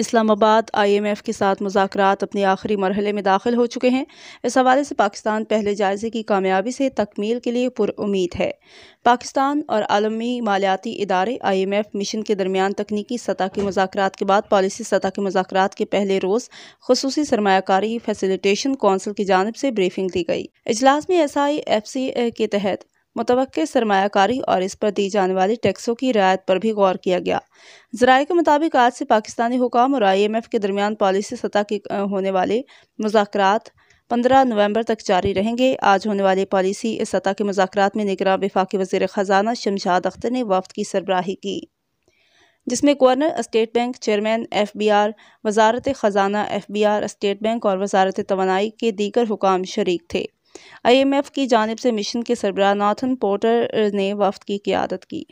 Islamabad IMF के साथ मुजात अपने आखिरी मरहले में दाखिल हो चुके हैं इस हवाले से पाकिस्तान पहले जायजे की कामयाबी से तकमील के लिए पुरुद है पाकिस्तान और आलमी मालियाती इदारे आई एम एफ मिशन के दरमियान तकनीकी सतह के मुजात के बाद पॉलिसी सतह के मुजात के पहले रोज़ खसूस सरमाकारी फैसिलिटेशन कौंसिल की जानब से ब्रीफिंग दी गई इजलास में एस आई एफ सी के तहत मुतव सरमाकारी और इस पर दी जाने वाली टैक्सों की रियायत पर भी गौर किया गया जराये के मुताबिक आज से पाकिस्तानी हुकाम और आई एम एफ के दरमियान पॉलिसी सतह के होने वाले मुजाकर पंद्रह नवंबर तक जारी रहेंगे आज होने वाले पॉलिसी इस सतह के मुजात में निगरान विफाक वजीर ख़जाना शमशाद अख्तर ने वफद की सरबराही की जिसमें governor state bank chairman F B R वजारत ख़जाना F B R state bank और वजारत तोानाई के दीगर हुकाम शरीक थे आईएमएफ की जानब से मिशन के सरबरा नाथन पोर्टर ने वफद की क़्यादत की